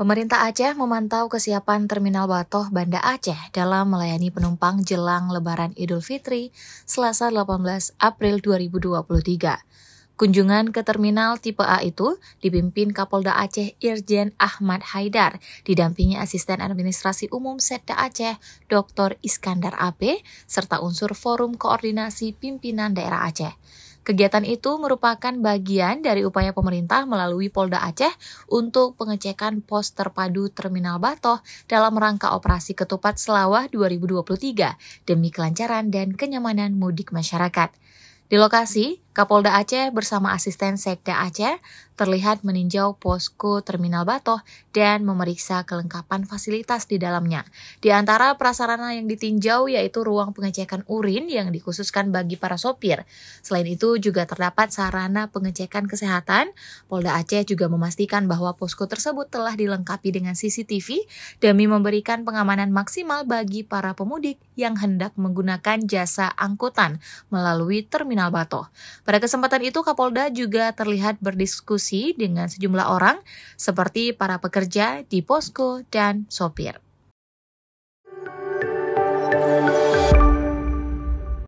Pemerintah Aceh memantau kesiapan Terminal Batoh Banda Aceh dalam melayani penumpang jelang Lebaran Idul Fitri Selasa 18 April 2023. Kunjungan ke terminal tipe A itu dipimpin Kapolda Aceh Irjen Ahmad Haidar, didampingi Asisten Administrasi Umum Setda Aceh Dr. Iskandar AP, serta unsur Forum Koordinasi Pimpinan Daerah Aceh. Kegiatan itu merupakan bagian dari upaya pemerintah melalui Polda Aceh untuk pengecekan pos terpadu Terminal Batoh dalam rangka operasi ketupat Selawah 2023 demi kelancaran dan kenyamanan mudik masyarakat. Di lokasi, Kapolda Aceh bersama asisten Sekda Aceh terlihat meninjau posko Terminal Batoh dan memeriksa kelengkapan fasilitas di dalamnya. Di antara prasarana yang ditinjau yaitu ruang pengecekan urin yang dikhususkan bagi para sopir. Selain itu juga terdapat sarana pengecekan kesehatan. Polda Aceh juga memastikan bahwa posko tersebut telah dilengkapi dengan CCTV demi memberikan pengamanan maksimal bagi para pemudik yang hendak menggunakan jasa angkutan melalui Terminal Batoh. Pada kesempatan itu Kapolda juga terlihat berdiskusi dengan sejumlah orang seperti para pekerja di posko dan sopir.